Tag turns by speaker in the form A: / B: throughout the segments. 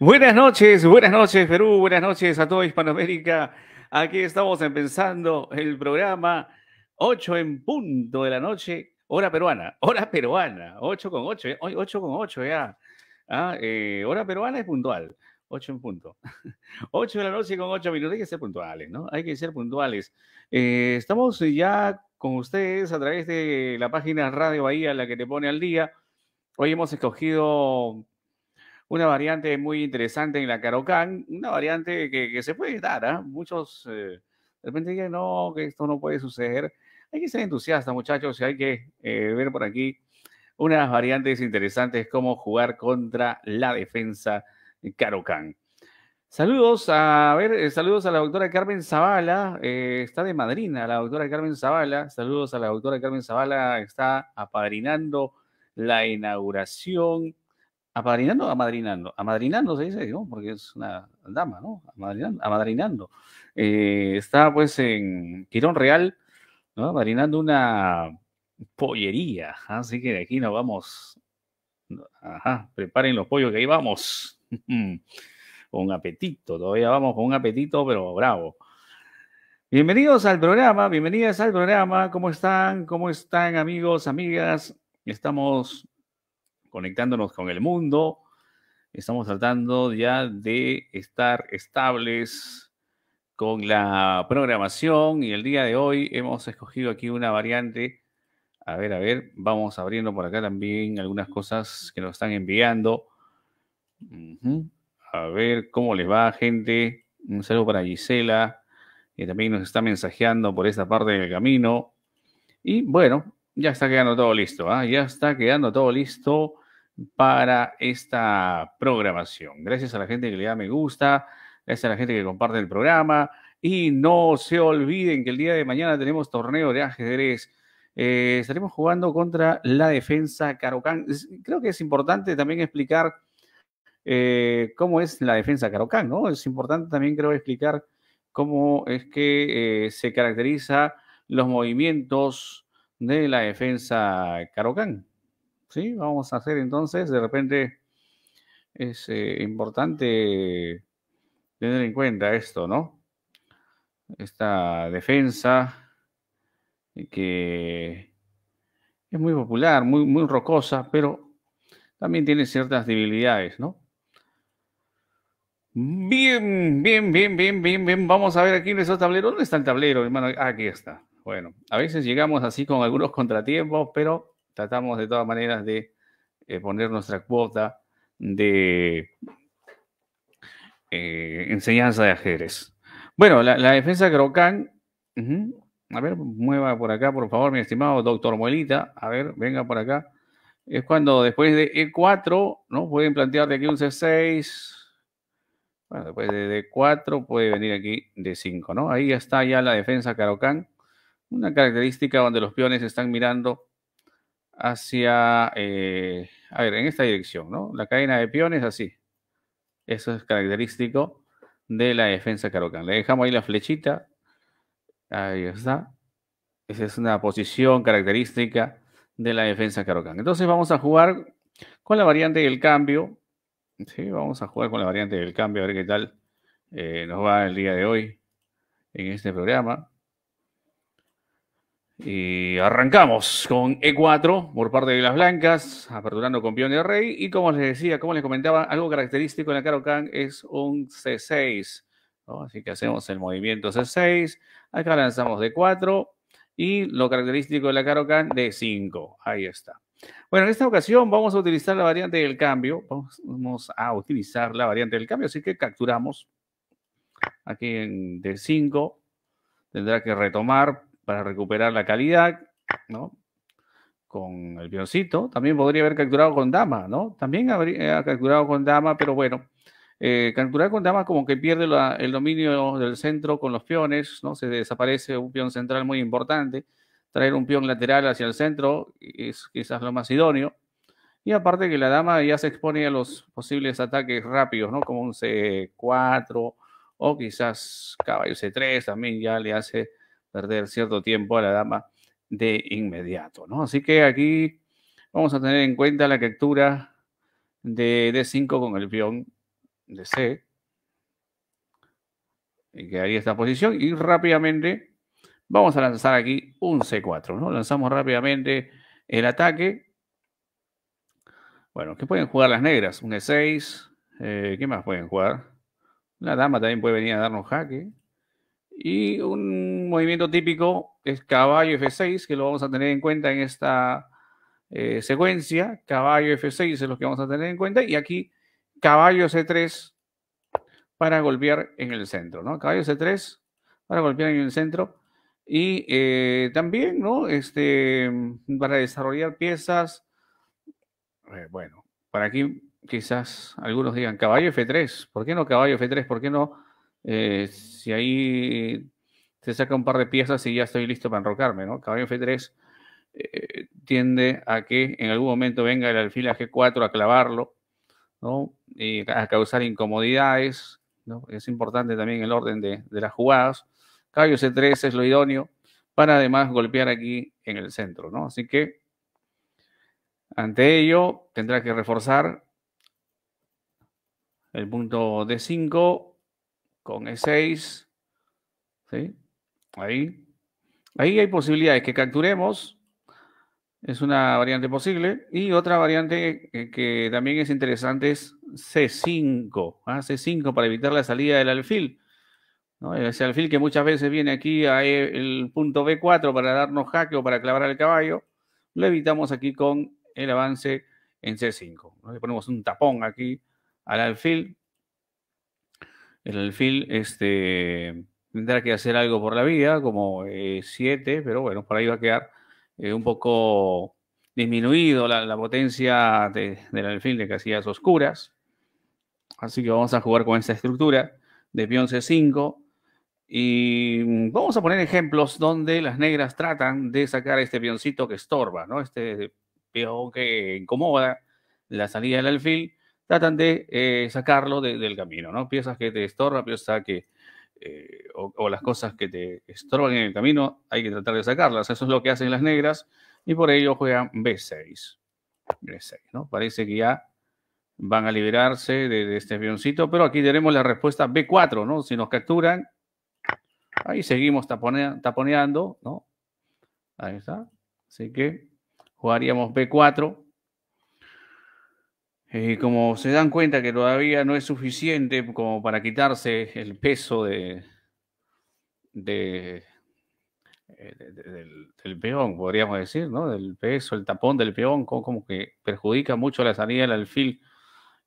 A: Buenas noches, buenas noches Perú, buenas noches a toda Hispanoamérica. Aquí estamos empezando el programa 8 en punto de la noche, hora peruana, hora peruana, 8 con 8, 8 ¿eh? con 8 ya. Ah, eh, hora peruana es puntual, 8 en punto. 8 de la noche con 8 minutos, hay que ser puntuales, ¿no? Hay que ser puntuales. Eh, estamos ya con ustedes a través de la página Radio Bahía, la que te pone al día. Hoy hemos escogido una variante muy interesante en la Carocán, una variante que, se puede dar, ¿ah? muchos eh, de repente dicen, no, que esto no puede suceder. Hay que ser entusiasta, muchachos, y hay que eh, ver por aquí unas variantes interesantes, cómo jugar contra la defensa Carocán. Saludos a, ver, eh, saludos a la doctora Carmen Zavala, está de madrina la doctora Carmen Zavala, saludos a la doctora Carmen Zavala, está apadrinando la inauguración apadrinando, amadrinando, amadrinando se dice, ¿no? Porque es una dama, ¿no? Amadrinando, eh, está pues en Quirón Real, ¿no? Amadrinando una pollería, así que de aquí nos vamos. Ajá, preparen los pollos que ahí vamos. con apetito, todavía vamos con un apetito, pero bravo. Bienvenidos al programa, bienvenidas al programa. ¿Cómo están? ¿Cómo están amigos, amigas? Estamos conectándonos con el mundo. Estamos tratando ya de estar estables con la programación y el día de hoy hemos escogido aquí una variante. A ver, a ver, vamos abriendo por acá también algunas cosas que nos están enviando. A ver cómo les va, gente. Un saludo para Gisela, que también nos está mensajeando por esta parte del camino. Y bueno, ya está quedando todo listo, ¿ah? ya está quedando todo listo para esta programación. Gracias a la gente que le da me gusta, gracias a la gente que comparte el programa. Y no se olviden que el día de mañana tenemos torneo de ajedrez. Eh, estaremos jugando contra la defensa Carocán. Creo que es importante también explicar eh, cómo es la defensa Carocán, ¿no? Es importante también, creo, explicar cómo es que eh, se caracteriza los movimientos de la defensa Carocán. ¿Sí? Vamos a hacer entonces, de repente es eh, importante tener en cuenta esto, ¿no? Esta defensa que es muy popular, muy, muy rocosa, pero también tiene ciertas debilidades, ¿no? Bien, bien, bien, bien, bien, bien. Vamos a ver aquí en esos tablero. ¿Dónde está el tablero, hermano? Aquí está. Bueno, a veces llegamos así con algunos contratiempos, pero tratamos de todas maneras de eh, poner nuestra cuota de eh, enseñanza de ajedrez. Bueno, la, defensa Crocán. A ver, mueva por acá, por favor, mi estimado doctor Muelita. A ver, venga por acá. Es cuando después de E4, ¿no? Pueden plantear de aquí un C6. Bueno, después de D4 puede venir aquí D5, ¿no? Ahí está ya la defensa Carocán una característica donde los peones están mirando hacia, eh, a ver, en esta dirección, ¿no? La cadena de peones así. Eso es característico de la defensa Carocan. Le dejamos ahí la flechita. Ahí está. Esa es una posición característica de la defensa Carocan. Entonces vamos a jugar con la variante del cambio. Sí, vamos a jugar con la variante del cambio, a ver qué tal eh, nos va el día de hoy en este programa. Y arrancamos con E4 por parte de las blancas, aperturando con peón de rey. Y como les decía, como les comentaba, algo característico en la Caro Can es un C6. Así que hacemos el movimiento C6. Acá lanzamos D4. Y lo característico de la Caro Can, D5. Ahí está. Bueno, en esta ocasión vamos a utilizar la variante del cambio. Vamos a utilizar la variante del cambio. Así que capturamos aquí en D5. Tendrá que retomar para recuperar la calidad, ¿no? Con el peoncito, también podría haber capturado con dama, ¿no? También habría capturado con dama, pero bueno, eh, capturar con dama como que pierde el dominio del centro con los peones, ¿no? Se desaparece un peón central muy importante, traer un peón lateral hacia el centro es quizás lo más idóneo. Y aparte que la dama ya se expone a los posibles ataques rápidos, ¿no? Como un C4 o quizás caballo C3 también ya le hace perder cierto tiempo a la dama de inmediato, ¿no? Así que aquí vamos a tener en cuenta la captura de D5 con el peón de C. Y quedaría esta posición. Y rápidamente vamos a lanzar aquí un C4, ¿no? Lanzamos rápidamente el ataque. Bueno, ¿qué pueden jugar las negras? Un E6. Eh, ¿Qué más pueden jugar? La dama también puede venir a darnos jaque. Y un movimiento típico es caballo F6, que lo vamos a tener en cuenta en esta eh, secuencia. Caballo F6 es lo que vamos a tener en cuenta. Y aquí caballo C3 para golpear en el centro, ¿no? Caballo C3 para golpear en el centro. Y eh, también, ¿no? Este, para desarrollar piezas. Eh, bueno, para aquí quizás algunos digan caballo F3. ¿Por qué no caballo F3? ¿Por qué no eh, si ahí se saca un par de piezas y ya estoy listo para enrocarme, ¿no? Caballo F3 eh, tiende a que en algún momento venga el alfil a G4 a clavarlo, ¿no? Y a causar incomodidades, ¿no? Es importante también el orden de, de las jugadas. Caballo C3 es lo idóneo para además golpear aquí en el centro, ¿no? Así que ante ello tendrá que reforzar el punto D5 con E6. ¿sí? Ahí. Ahí hay posibilidades que capturemos. Es una variante posible. Y otra variante que, también es interesante es C5. hace c C5 ¿ah? para evitar la salida del alfil. ¿no? Ese alfil que muchas veces viene aquí a e, el punto B4 para darnos jaque o para clavar al caballo. Lo evitamos aquí con el avance en C5. Le ponemos un tapón aquí al alfil el alfil este, tendrá que hacer algo por la vida, como 7, eh, pero bueno, por ahí va a quedar eh, un poco disminuido la, potencia del alfil de casillas oscuras. Así que vamos a jugar con esta estructura de peón C5. Y vamos a poner ejemplos donde las negras tratan de sacar este peoncito que estorba, ¿no? Este peón que incomoda la salida del alfil tratan de eh, sacarlo del camino, ¿no? Piezas que te estorban, piezas que... Eh, o, las cosas que te estorban en el camino, hay que tratar de sacarlas. Eso es lo que hacen las negras y por ello juegan B6. B6, ¿no? Parece que ya van a liberarse de, este avioncito, pero aquí tenemos la respuesta B4, ¿no? Si nos capturan, ahí seguimos taponeando, ¿no? Ahí está. Así que jugaríamos B4 eh, como se dan cuenta que todavía no es suficiente como para quitarse el peso de, eh, del, peón, podríamos decir, ¿no? Del peso, el tapón del peón, como, que perjudica mucho la salida del alfil.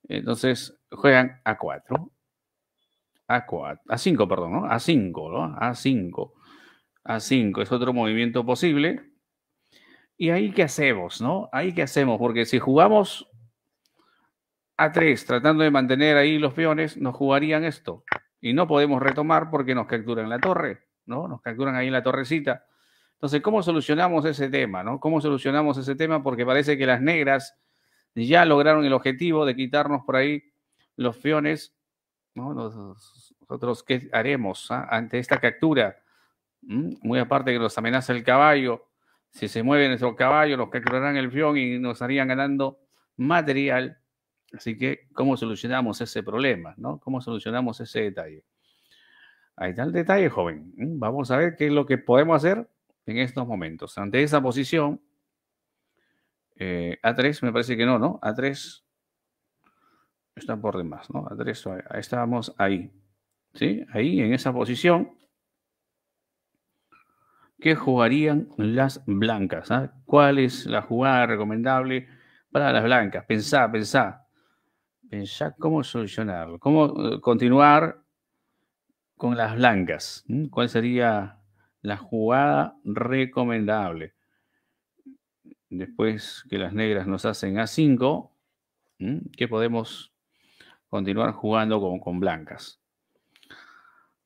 A: Entonces juegan a 4, a 4, a 5, perdón, ¿no? A 5, ¿no? A 5, a 5, es otro movimiento posible. Y ahí qué hacemos, ¿no? Ahí qué hacemos, porque si jugamos a3, tratando de mantener ahí los peones, nos jugarían esto. Y no podemos retomar porque nos capturan la torre, ¿no? Nos capturan ahí en la torrecita. Entonces, ¿cómo solucionamos ese tema, no? ¿Cómo solucionamos ese tema? Porque parece que las negras ya lograron el objetivo de quitarnos por ahí los peones, Nosotros, ¿qué haremos ah, ante esta captura? ¿Mm? Muy aparte que nos amenaza el caballo. Si se mueve nuestro caballo, nos capturarán el peón y nos harían ganando material Así que, ¿cómo solucionamos ese problema? ¿no? ¿Cómo solucionamos ese detalle? Ahí está el detalle, joven. Vamos a ver qué es lo que podemos hacer en estos momentos. Ante esa posición, eh, A3 me parece que no, ¿no? A3 está por demás, ¿no? A3, estábamos ahí. ¿Sí? Ahí, en esa posición. ¿Qué jugarían las blancas? Ah? ¿Cuál es la jugada recomendable para las blancas? Pensá, pensá. Ya cómo solucionarlo, cómo eh, continuar con las blancas. ¿Cuál sería la jugada recomendable? Después que las negras nos hacen a 5, que podemos continuar jugando con, blancas.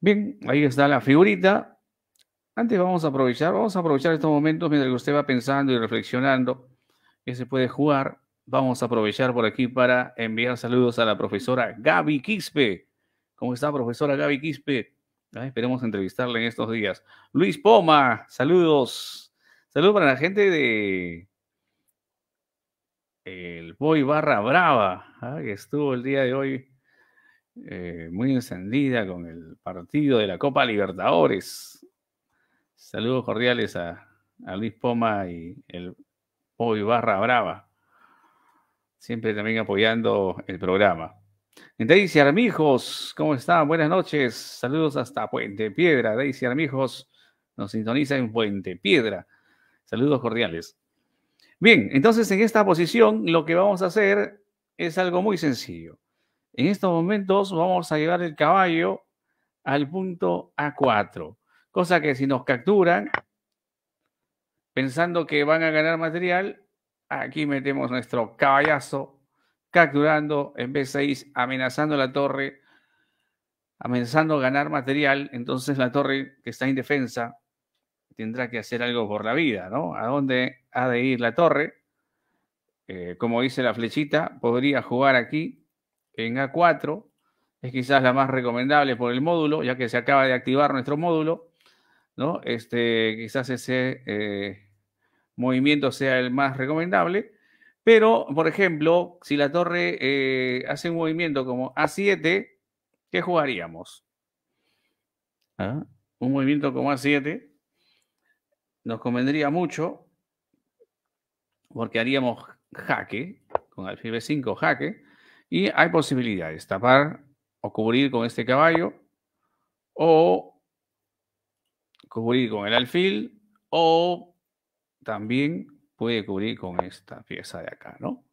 A: Bien, ahí está la figurita. Antes vamos a aprovechar, vamos a aprovechar estos momentos mientras que usted va pensando y reflexionando qué se puede jugar vamos a aprovechar por aquí para enviar saludos a la profesora Gaby Quispe. ¿Cómo está, profesora Gaby Quispe? esperemos entrevistarla en estos días. Luis Poma, saludos. Saludos para la gente de el Boy Barra Brava, que estuvo el día de hoy eh, muy encendida con el partido de la Copa Libertadores. Saludos cordiales a, a Luis Poma y el Boy Barra Brava. Siempre también apoyando el programa. Daisy Armijos, ¿cómo están? Buenas noches. Saludos hasta Puente Piedra. Daisy Armijos nos sintoniza en Puente Piedra. Saludos cordiales. Bien, entonces en esta posición lo que vamos a hacer es algo muy sencillo. En estos momentos vamos a llevar el caballo al punto A4, cosa que si nos capturan pensando que van a ganar material, Aquí metemos nuestro caballazo, capturando en B6, amenazando la torre, amenazando ganar material. Entonces la torre que está indefensa tendrá que hacer algo por la vida, ¿no? ¿A dónde ha de ir la torre? Eh, como dice la flechita, podría jugar aquí en A4. Es quizás la más recomendable por el módulo, ya que se acaba de activar nuestro módulo, ¿no? Este, quizás ese... Eh, movimiento sea el más recomendable. Pero, por ejemplo, si la torre eh, hace un movimiento como A7, ¿qué jugaríamos? Ah. Un movimiento como A7 nos convendría mucho porque haríamos jaque, con alfil B5 jaque, y hay posibilidades, tapar o cubrir con este caballo, o cubrir con el alfil, o también puede cubrir con esta pieza de acá, ¿no?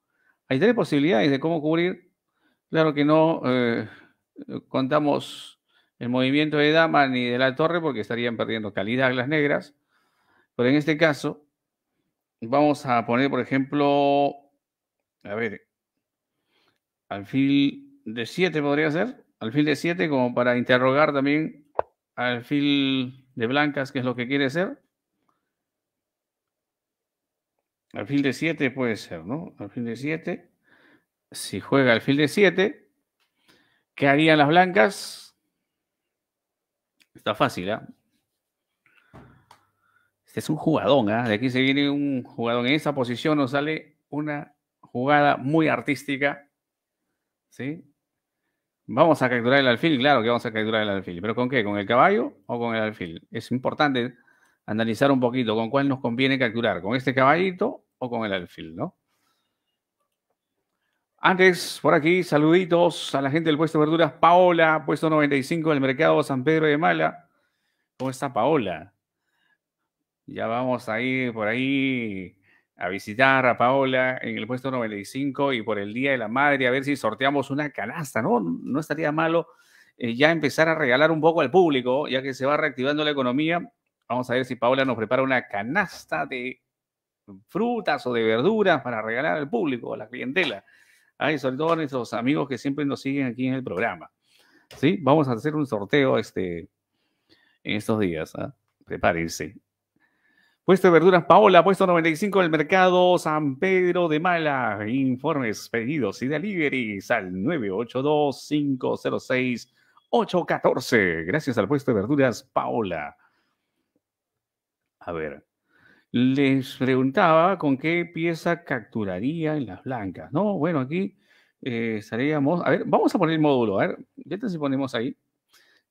A: Hay tres posibilidades de cómo cubrir. Claro que no eh, contamos el movimiento de dama ni de la torre porque estarían perdiendo calidad las negras. Pero en este caso, vamos a poner, por ejemplo, a ver, alfil de 7 podría ser. Alfil de 7 como para interrogar también alfil de blancas, que es lo que quiere ser. Alfil de 7 puede ser, ¿no? Alfil de 7. Si juega alfil de 7, ¿qué harían las blancas? Está fácil, ¿ah? Este es un jugadón, ¿ah? De aquí se viene un jugadón. En esa posición nos sale una jugada muy artística, ¿sí? Vamos a capturar el alfil, claro que vamos a capturar el alfil, pero ¿con qué? ¿Con el caballo o con el alfil? Es importante analizar un poquito con cuál nos conviene capturar, con este caballito con el alfil, ¿no? Antes, por aquí, saluditos a la gente del puesto de verduras. Paola, puesto 95 del mercado San Pedro de Mala. ¿Cómo está Paola? Ya vamos a ir por ahí a visitar a Paola en el puesto 95 y por el Día de la Madre a ver si sorteamos una canasta, ¿no? No estaría malo eh, ya empezar a regalar un poco al público, ya que se va reactivando la economía. Vamos a ver si Paola nos prepara una canasta de frutas o de verduras para regalar al público, a la clientela. Ay, sobre todo a nuestros amigos que siempre nos siguen aquí en el programa. ¿Sí? Vamos a hacer un sorteo este, en estos días. ¿ah? Prepárense. Puesto de verduras Paola, puesto 95 el mercado San Pedro de Mala. Informes, pedidos y deliveries al 982-506-814. Gracias al puesto de verduras Paola. A ver les preguntaba con qué pieza capturaría en las blancas, ¿no? Bueno, aquí eh, estaríamos, a ver, vamos a poner el módulo, a ver, ¿qué tal si ponemos ahí?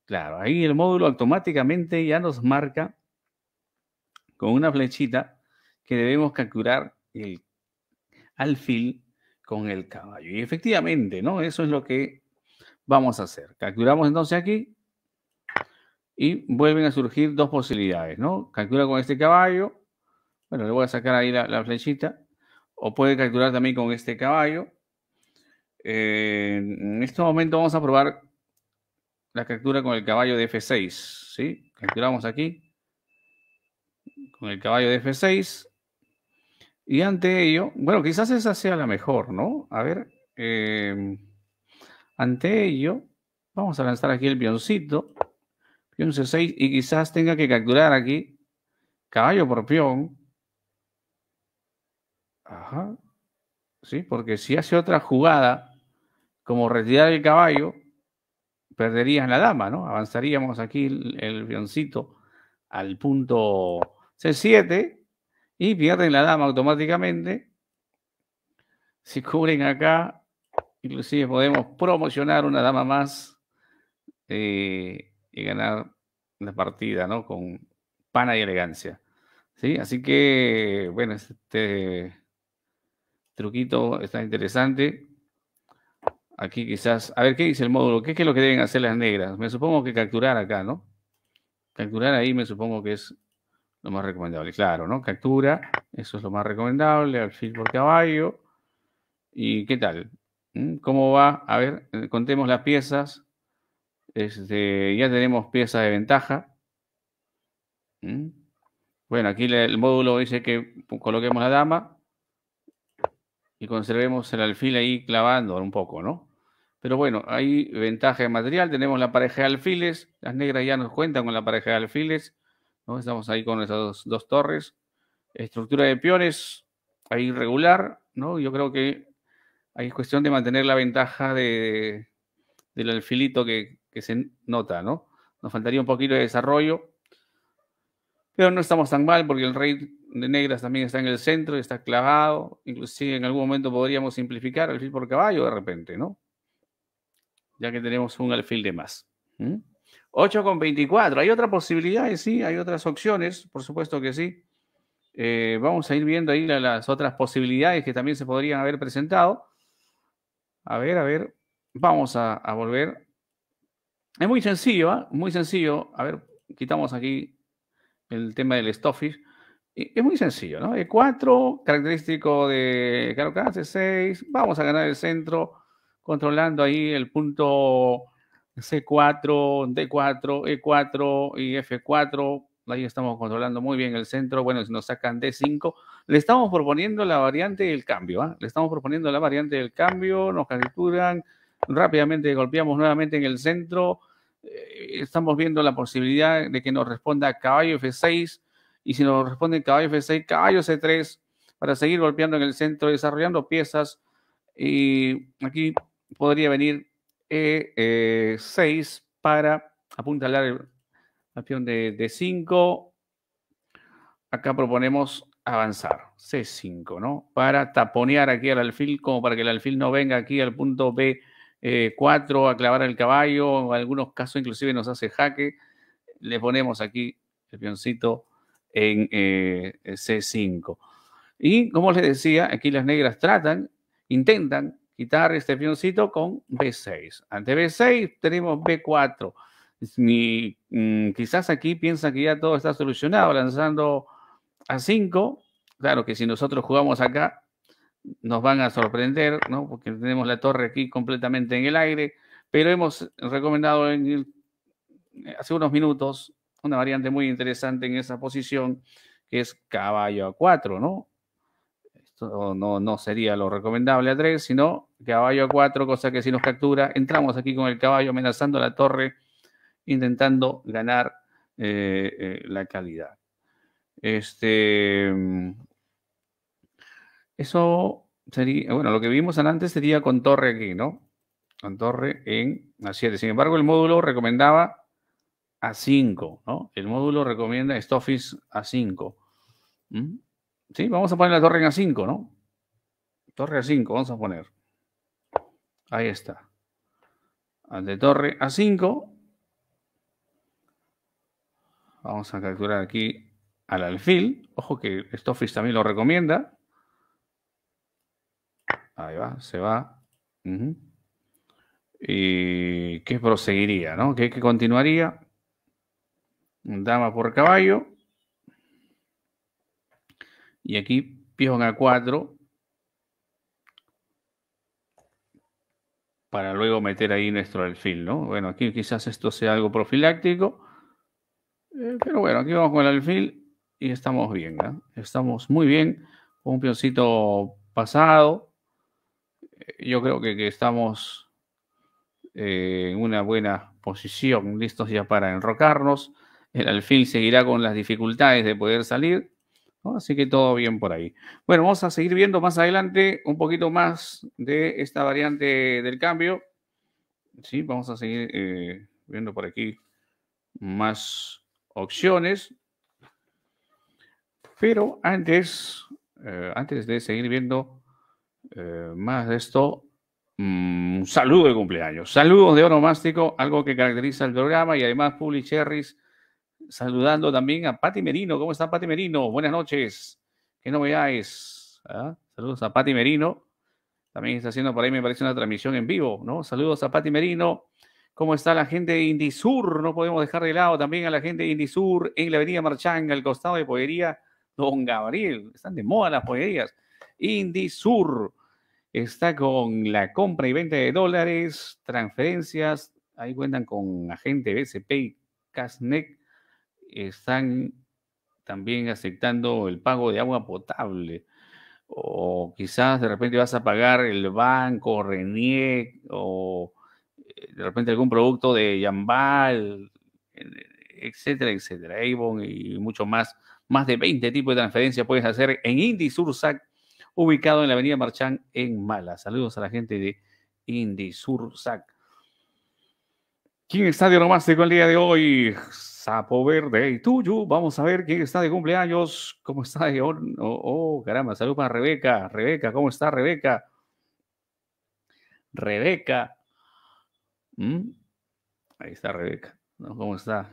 A: Claro, ahí el módulo automáticamente ya nos marca con una flechita que debemos capturar el alfil con el caballo. Y efectivamente, ¿no? Eso es lo que vamos a hacer. Capturamos entonces aquí y vuelven a surgir dos posibilidades, ¿no? Captura con este caballo bueno, le voy a sacar ahí la, flechita. O puede capturar también con este caballo. Eh, en este momento vamos a probar la captura con el caballo de F6. ¿sí? Capturamos aquí con el caballo de F6. Y ante ello, bueno, quizás esa sea la mejor, ¿no? A ver, eh, ante ello, vamos a lanzar aquí el pioncito, Pion C6, y quizás tenga que capturar aquí caballo por pión. Sí, porque si hace otra jugada, como retirar el caballo, perderías la dama, ¿no? Avanzaríamos aquí el, el al punto C7 y pierden la dama automáticamente. Si cubren acá, inclusive podemos promocionar una dama más eh, y ganar la partida, ¿no? Con pana y elegancia. ¿Sí? Así que, bueno, este Truquito está interesante. Aquí quizás, a ver qué dice el módulo, ¿Qué, es lo que deben hacer las negras. Me supongo que capturar acá, ¿no? Capturar ahí me supongo que es lo más recomendable. Claro, ¿no? Captura, eso es lo más recomendable, al por caballo. ¿Y qué tal? ¿Mm? ¿Cómo va? A ver, eh, contemos las piezas. Este, ya tenemos piezas de ventaja. ¿Mm? Bueno, aquí el módulo dice que coloquemos la dama y conservemos el alfil ahí clavando un poco, ¿no? Pero bueno, hay ventaja de material, tenemos la pareja de alfiles, las negras ya nos cuentan con la pareja de alfiles, Estamos ahí con esas dos, torres. Estructura de peones, ahí regular, ¿no? Yo creo que hay cuestión de mantener la ventaja de, del alfilito que, que se nota, ¿no? Nos faltaría un poquito de desarrollo pero no estamos tan mal porque el rey de negras también está en el centro, está clavado, inclusive en algún momento podríamos simplificar alfil por caballo de repente, ¿no? Ya que tenemos un alfil de más. 8 con 24. Hay otras posibilidades, sí, hay otras opciones, por supuesto que sí. Eh, vamos a ir viendo ahí las otras posibilidades que también se podrían haber presentado. A ver, a ver, vamos a, a volver. Es muy sencillo, ¿eh? muy sencillo. A ver, quitamos aquí el tema del Stoffish. Es muy sencillo, ¿no? E4, característico de Caro C6, vamos a ganar el centro, controlando ahí el punto C4, D4, E4 y F4. Ahí estamos controlando muy bien el centro. Bueno, si nos sacan D5, le estamos proponiendo la variante del cambio, ¿ah? Le estamos proponiendo la variante del cambio, nos capturan, rápidamente golpeamos nuevamente en el centro eh, estamos viendo la posibilidad de que nos responda caballo F6 y si nos responde caballo F6, caballo C3 para seguir golpeando en el centro, desarrollando piezas y aquí podría venir E6 eh, para apuntalar el campeón de D5. Acá proponemos avanzar, C5, ¿no? Para taponear aquí al alfil, como para que el alfil no venga aquí al punto B 4 eh, a clavar el caballo, en algunos casos inclusive nos hace jaque. Le ponemos aquí el pioncito en eh, eh, C5. Y como les decía, aquí las negras tratan, intentan quitar este pioncito con B6. Ante B6 tenemos B4. Mm, quizás aquí piensan que ya todo está solucionado, lanzando a 5. Claro que si nosotros jugamos acá, nos van a sorprender, ¿no? Porque tenemos la torre aquí completamente en el aire, pero hemos recomendado en eh, hace unos minutos una variante muy interesante en esa posición, que es caballo a 4, ¿no? Esto no, no sería lo recomendable a tres, sino caballo a cuatro, cosa que si nos captura, entramos aquí con el caballo amenazando la torre, intentando ganar eh, eh, la calidad. Este, mm, eso sería, bueno, lo que vimos antes sería con torre aquí, ¿no? Con torre en A7. Sin embargo, el módulo recomendaba A5, ¿no? El módulo recomienda Stoffis A5. ¿Mm? Sí, vamos a poner la torre en A5, ¿no? Torre A5, vamos a poner. Ahí está. De torre A5. Vamos a capturar aquí al alfil. Ojo que Stoffis también lo recomienda. Ahí va, se va. ¿Y qué proseguiría, no? ¿Qué, qué continuaría? Dama por caballo. Y aquí pion a4. Para luego meter ahí nuestro alfil, ¿no? Bueno, aquí quizás esto sea algo profiláctico. Eh, pero bueno, aquí vamos con el alfil y estamos bien, Estamos muy bien. Un pioncito pasado yo creo que, estamos eh, en una buena posición, listos ya para enrocarnos. El alfil seguirá con las dificultades de poder salir, así que todo bien por ahí. Bueno, vamos a seguir viendo más adelante un poquito más de esta variante del cambio. Sí, vamos a seguir eh, viendo por aquí más opciones. Pero antes, eh, antes de seguir viendo eh, más de esto, mm, un saludo de cumpleaños. Saludos de oro mástico, algo que caracteriza el programa y además Publi sherry saludando también a Pati Merino. ¿Cómo está Pati Merino? Buenas noches. ¿Qué no veáis. ¿ah? Saludos a Pati Merino. También está haciendo por ahí, me parece, una transmisión en vivo, ¿no? Saludos a Pati Merino. ¿Cómo está la gente de Indisur? No podemos dejar de lado también a la gente de Indisur en la avenida Marchanga, al costado de Pollería Don Gabriel. Están de moda las pollerías. Indisur está con la compra y venta de dólares, transferencias, ahí cuentan con agente BCP y Casnec, están también aceptando el pago de agua potable. O quizás de repente vas a pagar el banco, Reniec, o eh, de repente algún producto de Yambal, etcétera, etcétera. Avon y mucho más. Más de 20 tipos de transferencias puedes hacer en Sursac ubicado en la avenida Marchán en Mala. Saludos a la gente de Sac. ¿Quién está de romance el día de hoy? Sapo Verde y Tuyo. Vamos a ver quién está de cumpleaños. ¿Cómo está de oh, oh, caramba, Saludos para Rebeca. Rebeca, ¿cómo está Rebeca? Rebeca. ¿Mm? Ahí está Rebeca. ¿Cómo está?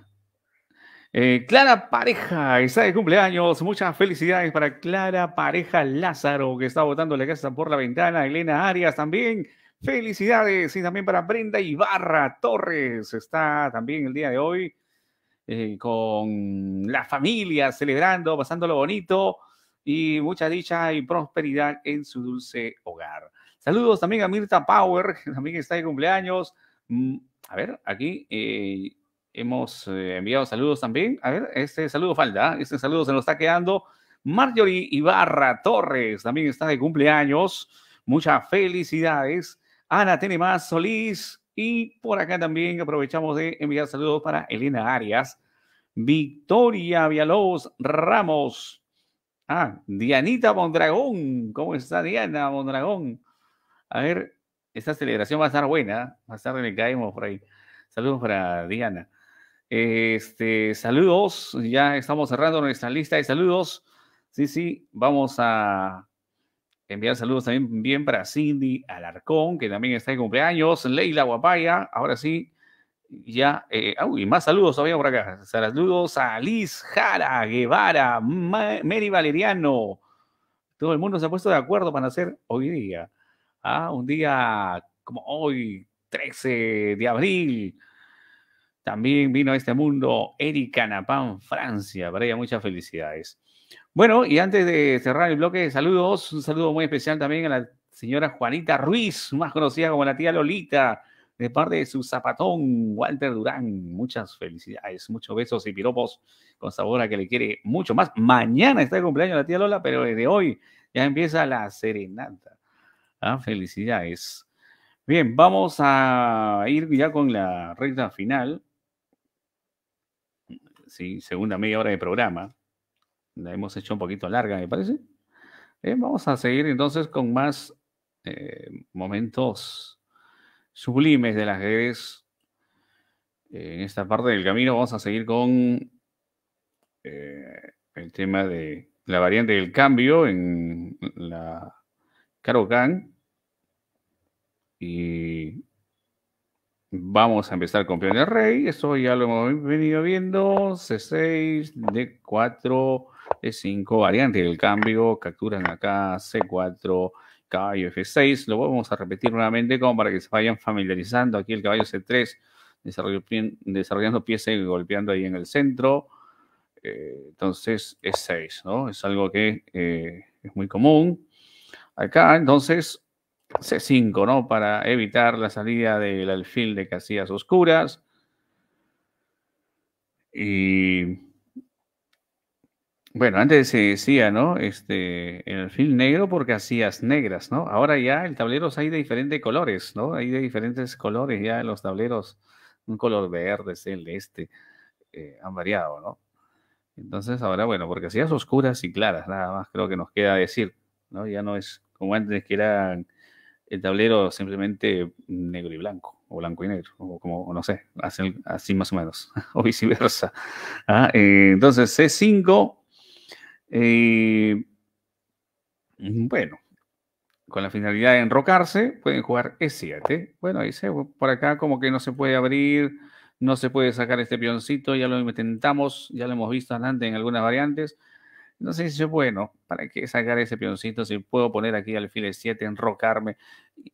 A: Eh, Clara Pareja está de cumpleaños. Muchas felicidades para Clara Pareja Lázaro, que está votando la casa por la ventana. Elena Arias también. Felicidades. Y también para Brenda Ibarra Torres. Está también el día de hoy eh, con la familia, celebrando, pasándolo bonito. Y mucha dicha y prosperidad en su dulce hogar. Saludos también a Mirta Power, que también está de cumpleaños. Mm, a ver, aquí. Eh, Hemos eh, enviado saludos también. A ver, este saludo falta. ¿ah? Este saludo se nos está quedando. Marjorie Ibarra Torres también está de cumpleaños. Muchas felicidades. Ana más Solís. Y por acá también aprovechamos de enviar saludos para Elena Arias. Victoria Villalobos Ramos. Ah, Dianita Mondragón. ¿Cómo está Diana Mondragón? A ver, esta celebración va a estar buena. ¿ah? Va a estar en el caemos por ahí. Saludos para Diana. Este, saludos, ya estamos cerrando nuestra lista de saludos. Sí, sí, vamos a enviar saludos también bien para Cindy Alarcón, que también está de cumpleaños, Leila Guapaya, ahora sí, ya, eh, y más saludos todavía por acá. Saludos a Liz Jara, Guevara, Mary Valeriano. Todo el mundo se ha puesto de acuerdo para hacer hoy día. Ah, un día como hoy, 13 de abril también vino a este mundo Eric Canapán, Francia. Para ella, muchas felicidades. Bueno, y antes de cerrar el bloque, saludos. Un saludo muy especial también a la señora Juanita Ruiz, más conocida como la tía Lolita, de parte de su zapatón, Walter Durán. Muchas felicidades, muchos besos y piropos con sabor a que le quiere mucho más. Mañana está el cumpleaños de la tía Lola, pero desde hoy ya empieza la serenata. Ah, felicidades. Bien, vamos a ir ya con la recta final. ¿sí? segunda media hora de programa. La hemos hecho un poquito larga, me parece. Eh, vamos a seguir entonces con más eh, momentos sublimes de las redes. Eh, en esta parte del camino vamos a seguir con el tema de la variante del cambio en la Karo y Vamos a empezar con Peón Rey. Eso ya lo hemos venido viendo. C6, D4, E5, variante del cambio. Capturan acá C4, caballo F6. Lo vamos a repetir nuevamente como para que se vayan familiarizando. Aquí el caballo C3, desarrollando pieza y golpeando ahí en el centro. Eh, entonces, E6, ¿no? Es algo que eh, es muy común. Acá, entonces, C5, ¿no? Para evitar la salida del alfil de casillas oscuras. Y bueno, antes se decía, ¿no? Este, el alfil negro por casillas negras, ¿no? Ahora ya el tablero hay de diferentes colores, ¿no? Hay de diferentes colores ya en los tableros, un color verde, celeste, este han variado, ¿no? Entonces ahora, bueno, por casillas oscuras y claras, nada más creo que nos queda decir, ¿no? Ya no es como antes que eran el tablero simplemente negro y blanco, o blanco y negro, o como, no sé, así, más o menos, o viceversa. Ah, eh, entonces, C5, eh, bueno, con la finalidad de enrocarse, pueden jugar E7. Bueno, dice, por acá como que no se puede abrir, no se puede sacar este pioncito, ya lo intentamos, ya lo hemos visto adelante en algunas variantes, no si es bueno, ¿para qué sacar ese peoncito si puedo poner aquí alfiles 7, enrocarme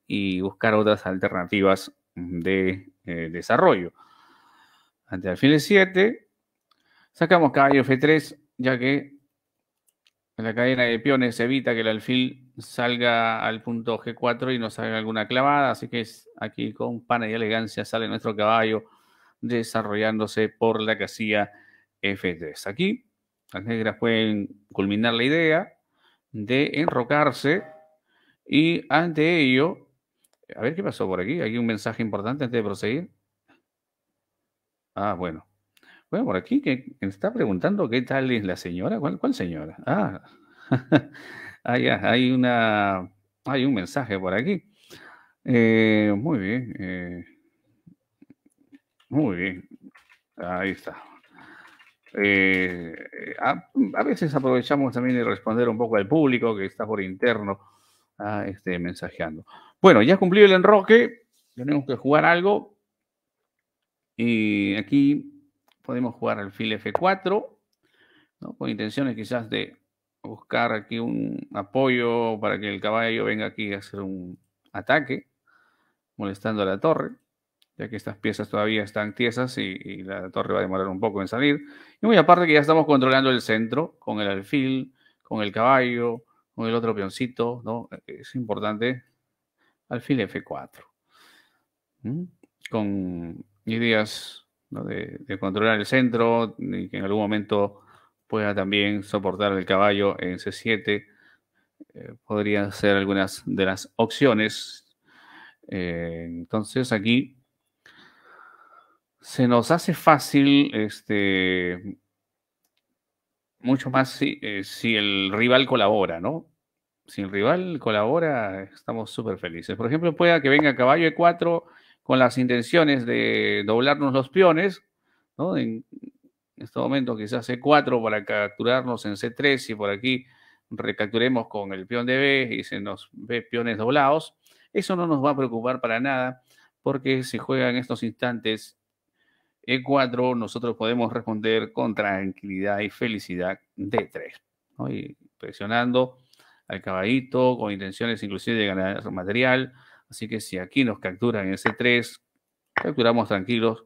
A: y buscar otras alternativas de eh, desarrollo? Ante e 7, sacamos caballo F3, ya que la cadena de peones evita que el alfil salga al punto G4 y nos haga alguna clavada, así que es aquí con pana y elegancia sale nuestro caballo desarrollándose por la casilla F3. Aquí las negras pueden culminar la idea de enrocarse y ante ello, a ver qué pasó por aquí, hay un mensaje importante antes de proseguir. Ah, bueno. Bueno, por aquí que está preguntando qué tal es la señora, ¿cuál, cuál señora? Ah, ah ya, hay una, hay un mensaje por aquí. Eh, muy bien, eh. muy bien. Ahí está. Eh, a, veces aprovechamos también de responder un poco al público que está por interno ah, este, mensajeando. Bueno, ya cumplido el enroque, tenemos que jugar algo. Y aquí podemos jugar al fil F4, ¿no? con intenciones quizás de buscar aquí un apoyo para que el caballo venga aquí a hacer un ataque, molestando a la torre ya que estas piezas todavía están tiesas y, la torre va a demorar un poco en salir. Y muy aparte que ya estamos controlando el centro con el alfil, con el caballo, con el otro peoncito, ¿no? Es importante. Alfil F4. ¿Mm? Con ideas de, controlar el centro y que en algún momento pueda también soportar el caballo en C7. Eh, podrían ser algunas de las opciones. Eh, entonces aquí se nos hace fácil, este, mucho más eh, si, el rival colabora, ¿no? Si el rival colabora, estamos súper felices. Por ejemplo, pueda que venga caballo E4 con las intenciones de doblarnos los peones, ¿no? En, este momento quizás e 4 para capturarnos en C3 y por aquí recapturemos con el peón de B y se nos ve peones doblados. Eso no nos va a preocupar para nada porque se juega en estos instantes e4, nosotros podemos responder con tranquilidad y felicidad D3. presionando al caballito con intenciones inclusive de ganar material. Así que si aquí nos capturan en C3, capturamos tranquilos,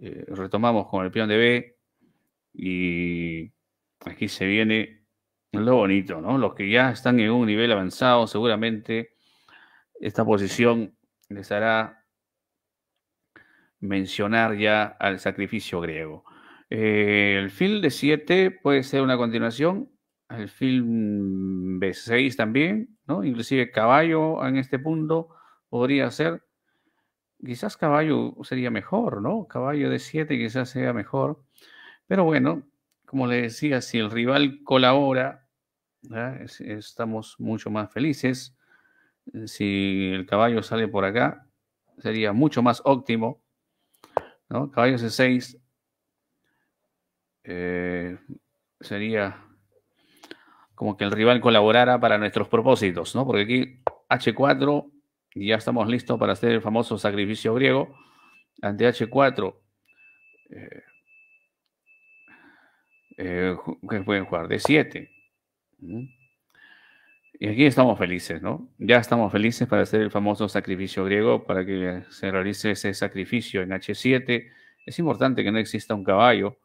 A: eh, retomamos con el peón de B y aquí se viene lo bonito, ¿no? Los que ya están en un nivel avanzado seguramente esta posición les hará mencionar ya al sacrificio griego. Eh, el film de 7 puede ser una continuación, el film b 6 también, ¿no? Inclusive Caballo en este punto podría ser, quizás Caballo sería mejor, ¿no? Caballo de 7 quizás sea mejor, pero bueno, como le decía, si el rival colabora, estamos mucho más felices. Si el caballo sale por acá, sería mucho más óptimo Caballos Caballo 6 eh, sería como que el rival colaborara para nuestros propósitos, ¿no? Porque aquí H4 y ya estamos listos para hacer el famoso sacrificio griego ante H4. Eh, eh, ¿qué que pueden jugar? D7. Y aquí estamos felices, ¿no? Ya estamos felices para hacer el famoso sacrificio griego, para que se realice ese sacrificio en H7. Es importante que no exista un caballo.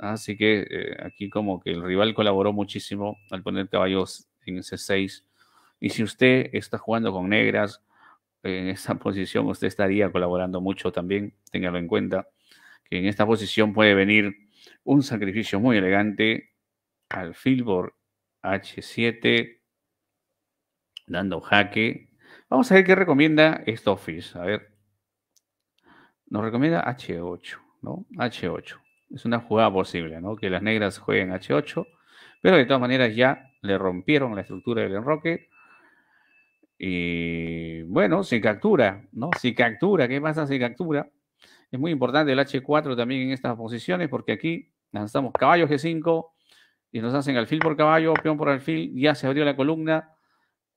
A: Así que eh, aquí como que el rival colaboró muchísimo al poner caballos en C6. Y si usted está jugando con negras, en esta posición usted estaría colaborando mucho también. Téngalo en cuenta que en esta posición puede venir un sacrificio muy elegante, alfil por H7, dando jaque. Vamos a ver qué recomienda Stoffis. Este a ver. Nos recomienda H8, ¿no? H8. Es una jugada posible, ¿no? Que las negras jueguen H8. Pero de todas maneras ya le rompieron la estructura del enroque. Y bueno, si captura, ¿no? Si captura, ¿qué pasa si captura? Es muy importante el H4 también en estas posiciones porque aquí lanzamos caballo G5, y nos hacen alfil por caballo, peón por alfil, ya se abrió la columna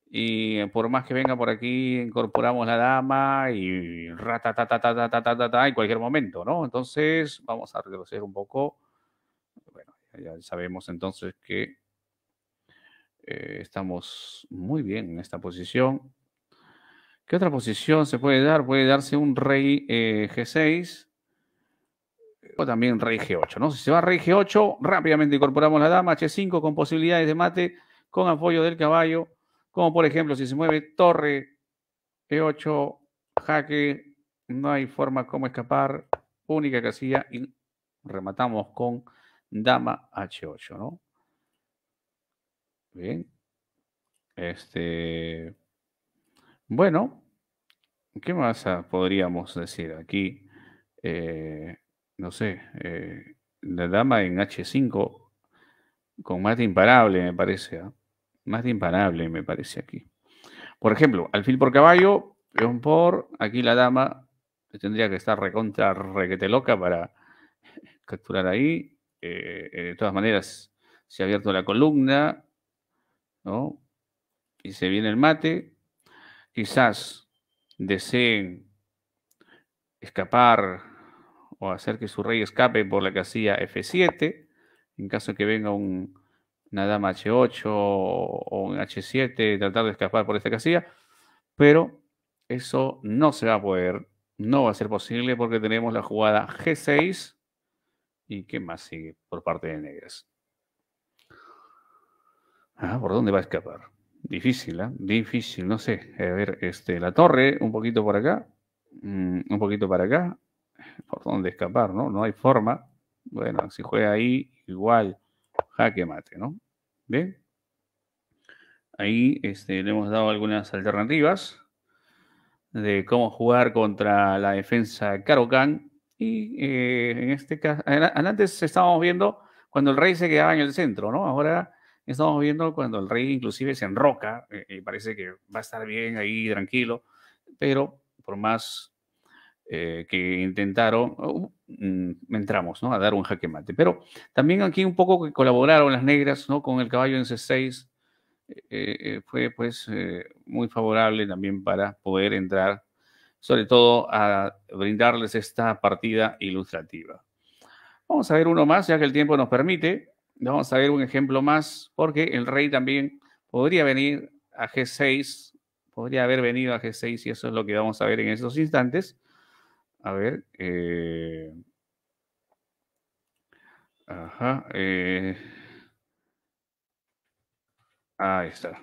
A: y por más que venga por aquí incorporamos la dama y ta en cualquier momento, ¿no? Entonces vamos a retroceder un poco. Bueno, ya sabemos entonces que eh, estamos muy bien en esta posición. ¿Qué otra posición se puede dar? Puede darse un rey eh, G6 también rey G8, ¿no? Si se va rey G8, rápidamente incorporamos la dama H5 con posibilidades de mate, con apoyo del caballo, como por ejemplo si se mueve torre E8, jaque, no hay forma como escapar, única casilla y rematamos con dama H8, ¿no? Bien. Este. Bueno, ¿qué más podríamos decir aquí? Eh, no sé, eh, la dama en H5 con mate imparable, me parece. Más ¿ah? Mate imparable, me parece aquí. Por ejemplo, alfil por caballo, peón por, aquí la dama tendría que estar recontra, requete loca para capturar ahí. Eh, eh, de todas maneras, se ha abierto la columna, Y se viene el mate. Quizás deseen escapar hacer que su rey escape por la casilla F7, en caso de que venga un, una dama H8 o un H7, tratar de escapar por esta casilla, pero eso no se va a poder, no va a ser posible porque tenemos la jugada G6 y qué más sigue por parte de negras. Ah, ¿por dónde va a escapar? Difícil, ¿ah? Difícil, no sé. A ver, este, la torre, un poquito por acá, mm, un poquito para acá, por dónde escapar, ¿no? No hay forma. Bueno, si juega ahí, igual, jaque mate, ¿no? ¿Ven? Ahí este, le hemos dado algunas alternativas de cómo jugar contra la defensa Karokan. Y eh, en este caso, antes estábamos viendo cuando el rey se quedaba en el centro, ¿no? Ahora estamos viendo cuando el rey inclusive se enroca eh, y parece que va a estar bien ahí, tranquilo, pero por más eh, que intentaron, oh, mm, entramos, A dar un jaque mate. Pero también aquí un poco que colaboraron las negras, Con el caballo en C6, eh, eh, fue pues muy favorable también para poder entrar, sobre todo a brindarles esta partida ilustrativa. Vamos a ver uno más, ya que el tiempo nos permite. Vamos a ver un ejemplo más, porque el rey también podría venir a G6, podría haber venido a G6 y eso es lo que vamos a ver en estos instantes. A ver. Eh, ajá. Eh, ahí está.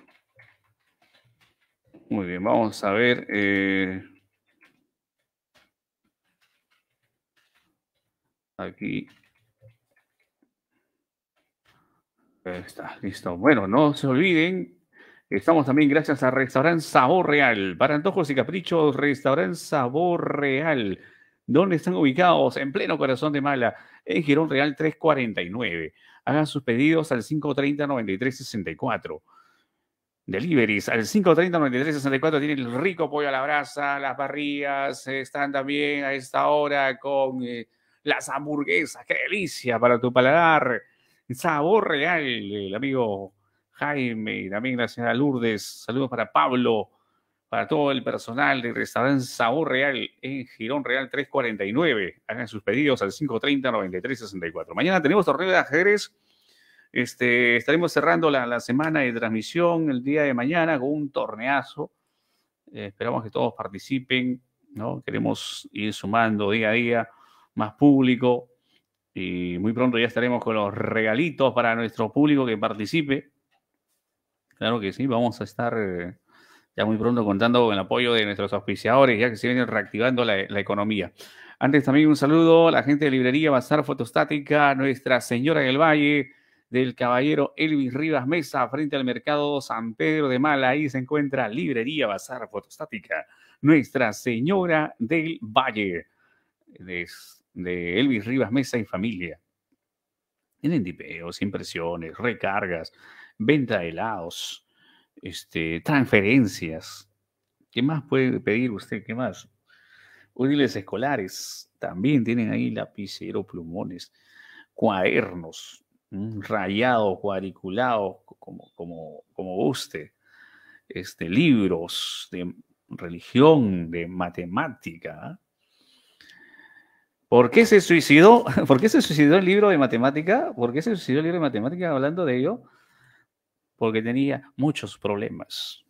A: Muy bien, vamos a ver. Eh, aquí. está, listo. Bueno, no se olviden Estamos también gracias a Restaurant Sabor Real. Para antojos y caprichos, Restaurant Sabor Real. ¿Dónde están ubicados en pleno corazón de Mala, en Girón Real 349. Hagan sus pedidos al 530-9364. Deliveries al 530-9364 tienen el rico pollo a la brasa, las parrillas, eh, están también a esta hora con eh, las hamburguesas, qué delicia para tu paladar, sabor real, el amigo Jaime, también gracias a Lourdes, saludos para Pablo, para todo el personal del restaurante Sabor Real en Girón Real 349. Hagan sus pedidos al 530-9364. Mañana tenemos torneo de ajedrez. Este, estaremos cerrando la, semana de transmisión el día de mañana con un torneazo. Eh, esperamos que todos participen, ¿no? Queremos ir sumando día a día más público y muy pronto ya estaremos con los regalitos para nuestro público que participe. Claro que sí, vamos a estar eh, ya muy pronto contando con el apoyo de nuestros auspiciadores, ya que se viene reactivando la, economía. Antes también un saludo a la gente de Librería Bazar Fotostática, Nuestra Señora del Valle, del caballero Elvis Rivas Mesa, frente al mercado San Pedro de Mala. Ahí se encuentra Librería Bazar Fotostática, Nuestra Señora del Valle, de, de Elvis Rivas Mesa y familia. Tienen dipeos, impresiones, recargas, venta de helados, este, transferencias. ¿Qué más puede pedir usted? ¿Qué más? Útiles escolares. También tienen ahí lapicero, plumones, cuadernos, mm, rayados, cuadriculados, como, como, como guste. Este, libros de religión, de matemática. ¿Por qué se suicidó? ¿Por qué se suicidó el libro de matemática? ¿Por qué se suicidó el libro de matemática hablando de ello? porque tenía muchos problemas.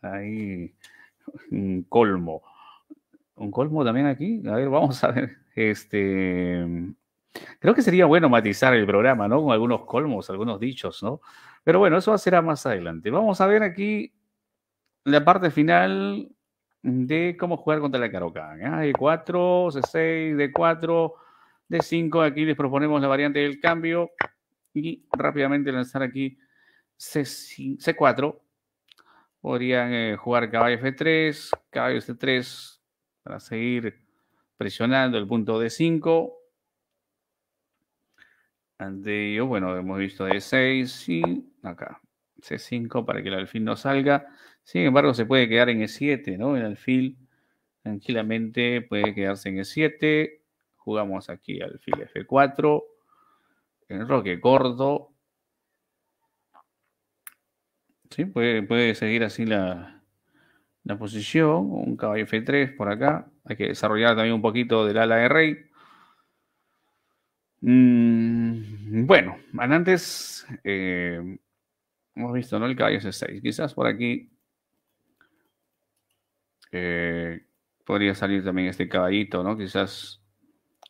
A: Ahí, un colmo. Un colmo también aquí. A ver, vamos a ver. Este, creo que sería bueno matizar el programa, ¿no? Con algunos colmos, algunos dichos, ¿no? Pero bueno, eso será más adelante. Vamos a ver aquí la parte final de cómo jugar contra la Caroca. ¿eh? hay De 4, C6, de 4, de 5. Aquí les proponemos la variante del cambio y rápidamente lanzar aquí c 4 Podrían eh, jugar caballo F3, caballo C3 para seguir presionando el punto D5. Ante ello, bueno, hemos visto D6 y acá C5 para que el alfil no salga. Sin embargo, se puede quedar en E7, ¿no? El alfil tranquilamente puede quedarse en E7. Jugamos aquí alfil F4. en roque gordo. Puede, seguir así la, posición. Un caballo F3 por acá. Hay que desarrollar también un poquito del ala de rey. Mm, bueno, antes eh, hemos visto, ¿no? El caballo C6. Quizás por aquí eh, podría salir también este caballito, ¿no? Quizás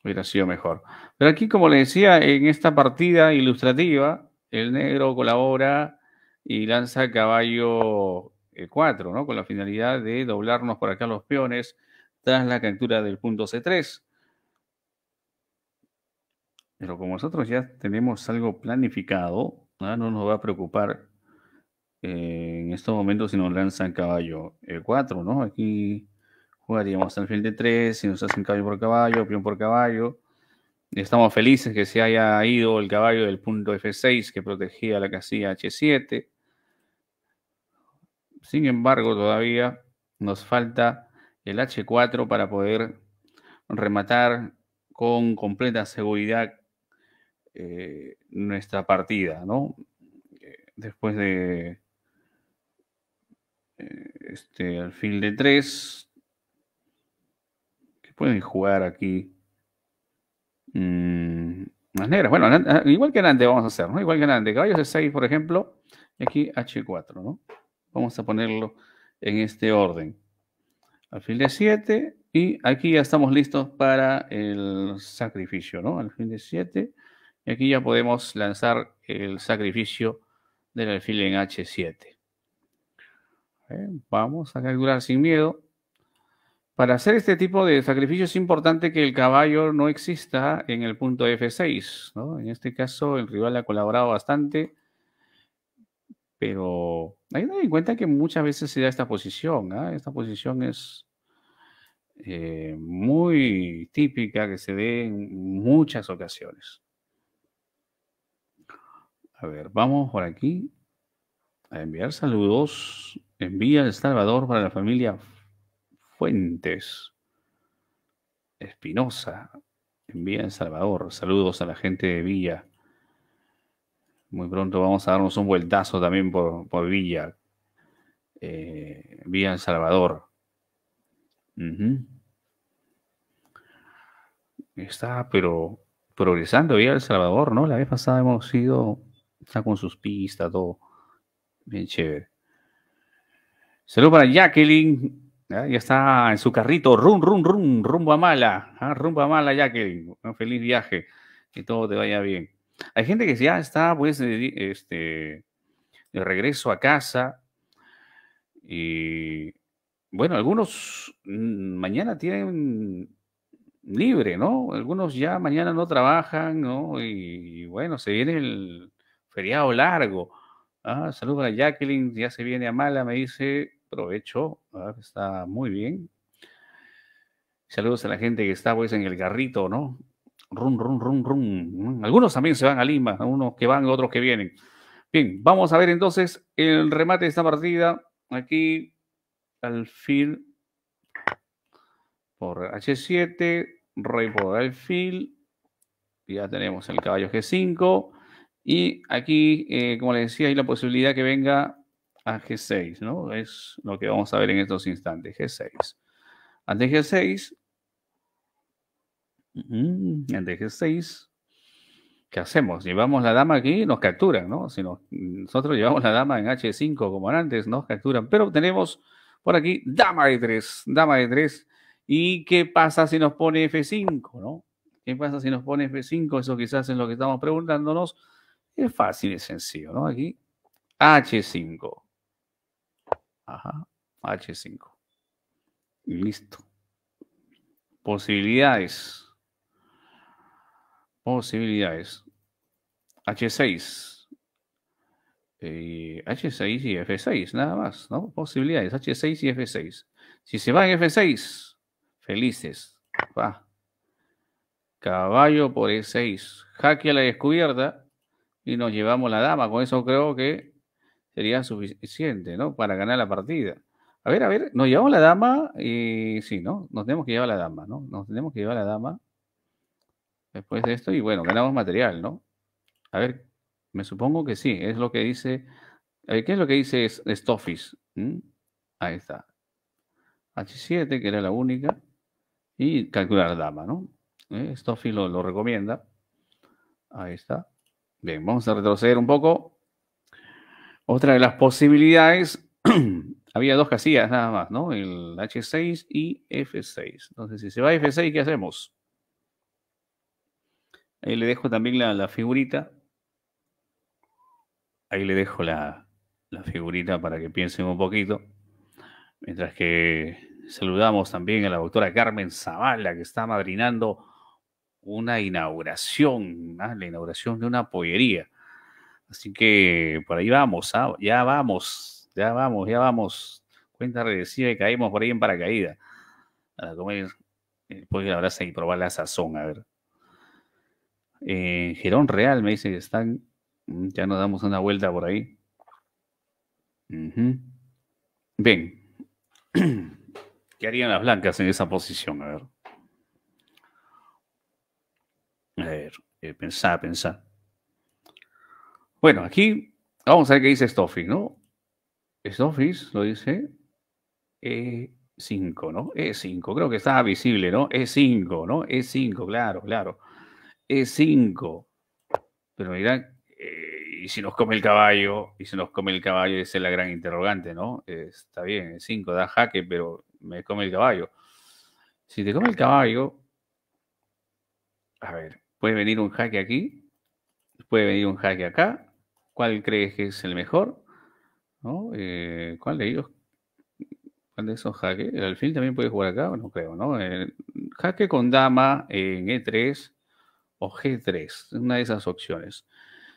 A: hubiera sido mejor. Pero aquí, como le decía, en esta partida ilustrativa, el negro colabora y lanza caballo e eh, 4, ¿no? Con la finalidad de doblarnos por acá los peones tras la captura del punto C3. Pero como nosotros ya tenemos algo planificado, ¿ah? ¿no? nos va a preocupar eh, en estos momentos si nos lanzan caballo e eh, 4, ¿no? Aquí jugaríamos al fin de 3, si nos hacen caballo por caballo, peón por caballo. Estamos felices que se haya ido el caballo del punto F6 que protegía la casilla H7. Sin embargo, todavía nos falta el H4 para poder rematar con completa seguridad eh, nuestra partida, ¿no? Eh, después de eh, este alfil de 3, que pueden jugar aquí mm, las negras. Bueno, ah, igual que antes vamos a hacer, ¿no? Igual que antes, caballos de 6, por ejemplo, y aquí H4, ¿no? Vamos a ponerlo en este orden. Alfil de 7 y aquí ya estamos listos para el sacrificio, ¿no? Alfil de 7 y aquí ya podemos lanzar el sacrificio del alfil en H7. Vamos a calcular sin miedo. Para hacer este tipo de sacrificio es importante que el caballo no exista en el punto F6. ¿no? En este caso el rival ha colaborado bastante, pero hay que en cuenta que muchas veces se da esta posición. ¿ah? Esta posición es eh, muy típica que se dé en muchas ocasiones. A ver, vamos por aquí a enviar saludos. Envía El Salvador para la familia Fuentes Espinosa. Envía El Salvador. Saludos a la gente de Villa. Muy pronto vamos a darnos un vueltazo también por, Villa. Eh, Villa El Salvador. Está, pero progresando Villa El Salvador, ¿no? La vez pasada hemos ido, está con sus pistas, todo. Bien chévere. Saludos para Jacqueline. Ya está en su carrito, rum, rum, rum, Rumbo a mala. ¿ah? Rumbo a mala, Jacqueline. Un feliz viaje. Que todo te vaya bien. Hay gente que ya ah, está, pues, este, de regreso a casa. Y bueno, algunos mañana tienen libre, ¿no? Algunos ya mañana no trabajan, ¿no? Y, bueno, se viene el feriado largo. Ah, saludos a Jacqueline, ya se viene a mala, me dice, provecho, ah, está muy bien. Saludos a la gente que está pues en el carrito, ¿no? Rum, rum, rum, rum. Algunos también se van a Lima, Algunos que van, otros que vienen. Bien, vamos a ver entonces el remate de esta partida. Aquí, alfil por H7, rey por alfil. Ya tenemos el caballo G5. Y aquí, eh, como les decía, hay la posibilidad que venga a G6, ¿no? Es lo que vamos a ver en estos instantes, G6. Ante G6, en dg 6 ¿Qué hacemos? ¿Llevamos la dama aquí? Nos capturan, ¿no? nosotros llevamos la dama en H5 como antes, nos capturan. Pero tenemos por aquí dama de 3, dama de 3. ¿Y qué pasa si nos pone F5, no? ¿Qué pasa si nos pone F5? Eso quizás es lo que estamos preguntándonos. Es fácil, y sencillo, ¿no? Aquí, H5. Ajá, H5. Listo. Posibilidades. Posibilidades. H6. Eh, H6 y F6, nada más, ¿no? Posibilidades. H6 y F6. Si se va en F6, felices. Va. Caballo por E6. Jaque a la descubierta. Y nos llevamos la dama. Con eso creo que sería suficiente, ¿no? Para ganar la partida. A ver, a ver, nos llevamos la dama, y sí, ¿no? Nos tenemos que llevar la dama, ¿no? Nos tenemos que llevar la dama después de esto y bueno, ganamos material, ¿no? A ver, me supongo que sí, es lo que dice, eh, ¿qué es lo que dice Stoffis? ¿Mm? Ahí está. H7, que era la única, y calcular dama, ¿no? Stoffis eh, lo, lo recomienda. Ahí está. Bien, vamos a retroceder un poco. Otra de las posibilidades, había dos casillas nada más, ¿no? El H6 y F6. Entonces, si se va a F6, ¿qué hacemos? Ahí le dejo también la, figurita. Ahí le dejo la, figurita para que piensen un poquito. Mientras que saludamos también a la doctora Carmen Zavala, que está madrinando una inauguración, ¿ah? la inauguración de una pollería. Así que por ahí vamos, ¿ah? ya vamos, ya vamos, ya vamos. Cuenta regresiva y caímos por ahí en paracaídas. Para comer eh, después de la y probar la sazón, a ver. Gerón Real me dice que están. Mm, ya nos damos una vuelta por ahí. Bien. ¿Qué harían las blancas en esa posición? A ver. A ver, pensar, eh, pensar Bueno, aquí vamos a ver qué dice Stoffis ¿no? Stoffis lo dice E5, ¿no? E5, creo que estaba visible, ¿no? E5, ¿no? E5, claro, claro. E5. Pero mira eh, ¿y si nos come el caballo? ¿Y si nos come el caballo? Esa es la gran interrogante, ¿no? está bien, E5 da jaque, pero me come el caballo. Si te come el caballo, a ver, puede venir un jaque aquí, puede venir un jaque acá. ¿Cuál crees que es el mejor? ¿No? Eh, ¿Cuál de ellos? ¿Cuál de esos jaques? El fin también puede jugar acá, no creo, ¿no? El eh, jaque con dama en E3 o G3, una de esas opciones.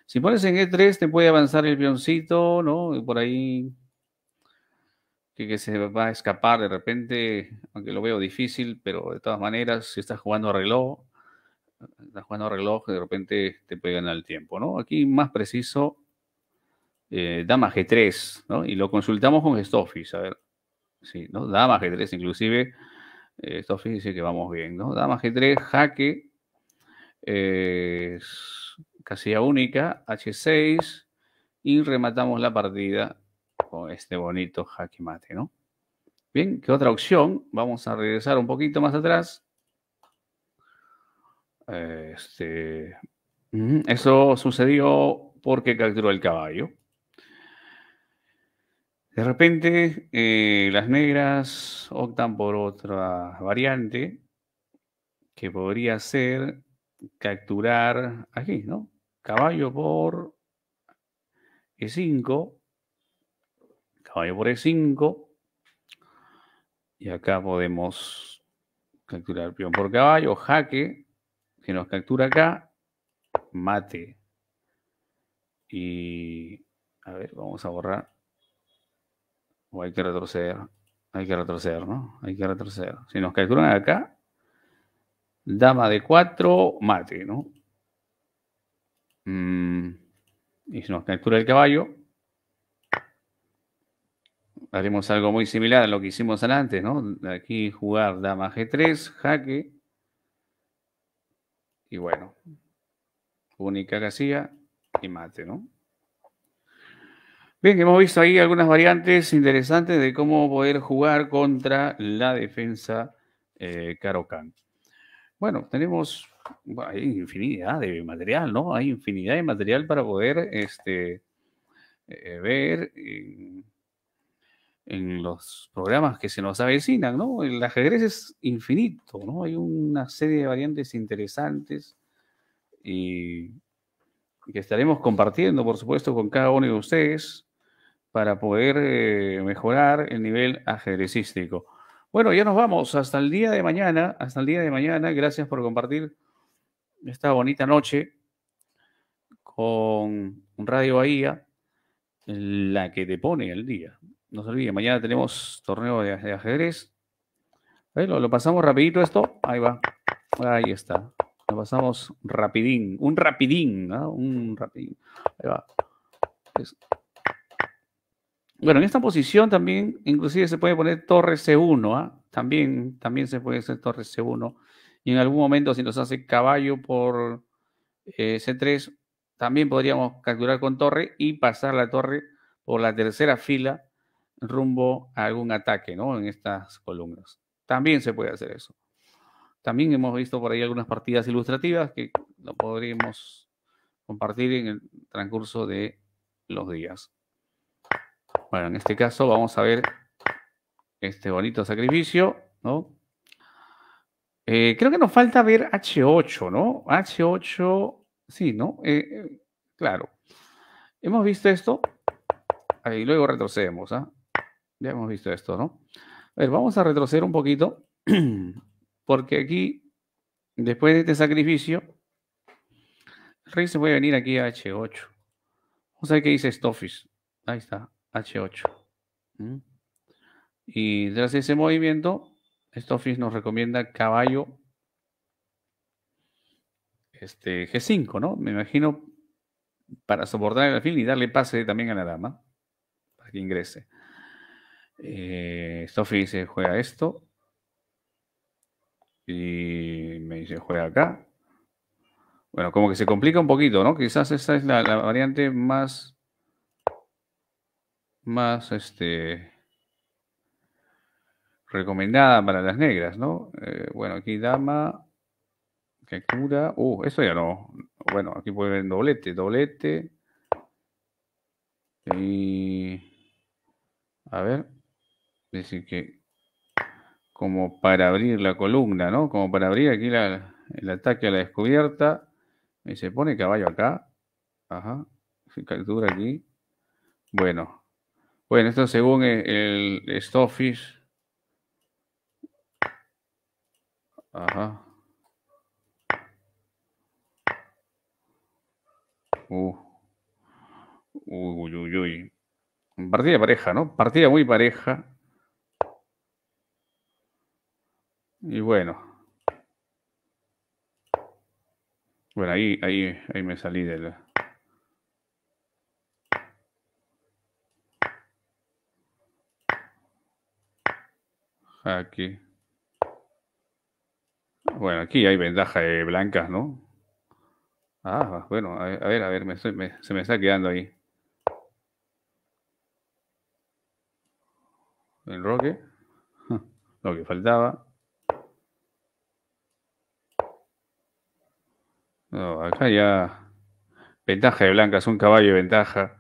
A: Si pones en g e 3 te puede avanzar el pioncito ¿no? Por ahí que, se va a escapar de repente, aunque lo veo difícil, pero de todas maneras, si estás jugando a reloj, estás jugando a reloj, de repente te puede ganar el tiempo, ¿no? Aquí más preciso, eh, dama G3, ¿no? Y lo consultamos con Gestoffis, a ver, sí, ¿no? Dama G3, inclusive, eh, dice que vamos bien, ¿no? Dama G3, jaque, es casilla única, H6, y rematamos la partida con este bonito jaque mate, ¿no? Bien, ¿qué otra opción? Vamos a regresar un poquito más atrás. Este, eso sucedió porque capturó el caballo. De repente, eh, las negras optan por otra variante que podría ser capturar aquí, ¿no? Caballo por E5, caballo por E5, y acá podemos capturar peón por caballo, jaque, que nos captura acá, mate. Y a ver, vamos a borrar. O hay que retroceder. Hay que retroceder, ¿no? Hay que retroceder. Si nos capturan acá, Dama de 4, mate, ¿no? Mm, y si nos captura el caballo, haremos algo muy similar a lo que hicimos antes, ¿no? Aquí jugar dama G3, jaque. Y bueno, única casilla y mate, ¿no? Bien, hemos visto ahí algunas variantes interesantes de cómo poder jugar contra la defensa eh, Caro bueno, tenemos infinidad de material, ¿no? Hay infinidad de material para poder este, eh, ver en, los programas que se nos avecinan, ¿no? El ajedrez es infinito, ¿no? Hay una serie de variantes interesantes y que estaremos compartiendo, por supuesto, con cada uno de ustedes para poder eh, mejorar el nivel ajedrecístico. Bueno, ya nos vamos. Hasta el día de mañana. Hasta el día de mañana. Gracias por compartir esta bonita noche con Radio Bahía, la que te pone el día. No se olviden, mañana tenemos torneo de, ajedrez. lo, pasamos rapidito esto. Ahí va. Ahí está. Lo pasamos rapidín. Un rapidín, Un rapidín. Ahí va. Bueno, en esta posición también, inclusive se puede poner torre C1, ¿ah? también, también se puede hacer torre C1. Y en algún momento, si nos hace caballo por eh, C3, también podríamos capturar con torre y pasar la torre por la tercera fila rumbo a algún ataque, ¿no? En estas columnas. También se puede hacer eso. También hemos visto por ahí algunas partidas ilustrativas que lo podríamos compartir en el transcurso de los días. Bueno, en este caso vamos a ver este bonito sacrificio, ¿no? Eh, creo que nos falta ver H8, ¿no? H8, sí, ¿no? Eh, eh, claro. Hemos visto esto. Ahí luego retrocedemos, ¿ah? Ya hemos visto esto, ¿no? A ver, vamos a retroceder un poquito. Porque aquí, después de este sacrificio, rey se puede venir aquí a H8. Vamos a ver qué dice Stoffis. Ahí está. H8. ¿Mm? Y tras ese movimiento, Stoffis este nos recomienda caballo este, G5, ¿no? Me imagino para soportar el alfil y darle pase también a la dama, para que ingrese. Eh, Stoffy este dice, juega esto. Y me dice, juega acá. Bueno, como que se complica un poquito, ¿no? Quizás esa es la variante más más este, recomendada para las negras, ¿no? Eh, bueno, aquí dama, captura. cura. Uh, eso ya no. Bueno, aquí puede ver doblete, doblete. Y. A ver. Decir que. Como para abrir la columna, ¿no? Como para abrir aquí el ataque a la descubierta. Y se pone caballo acá. Ajá. captura aquí. Bueno. Bueno, esto según el, el Ajá. Uh. Uy, uy, uy. Partida pareja, ¿no? Partida muy pareja. Y bueno. Bueno, ahí, ahí, ahí me salí del... Aquí. Bueno, aquí hay ventaja de blancas, ¿no? Ah, bueno, a ver, a ver, me, se me está quedando ahí. El roque. Lo que faltaba. No, acá ya. Ventaja de blancas, un caballo de ventaja.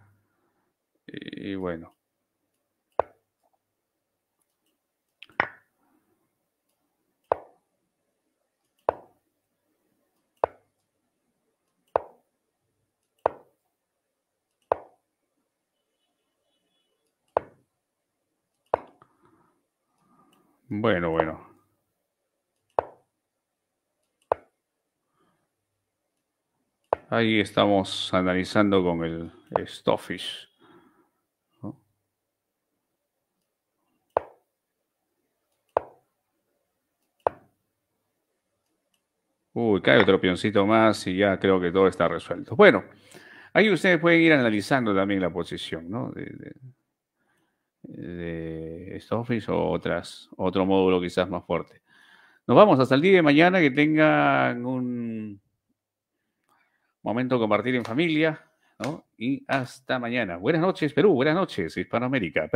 A: y bueno. Bueno, bueno. Ahí estamos analizando con el Stoffish. Uy, cae otro pioncito más y ya creo que todo está resuelto. Bueno, ahí ustedes pueden ir analizando también la posición, ¿no? de office o otras, otro módulo quizás más fuerte. Nos vamos hasta el día de mañana, que tengan un momento compartir en familia, Y hasta mañana. Buenas noches, Perú, buenas noches, Hispanoamérica.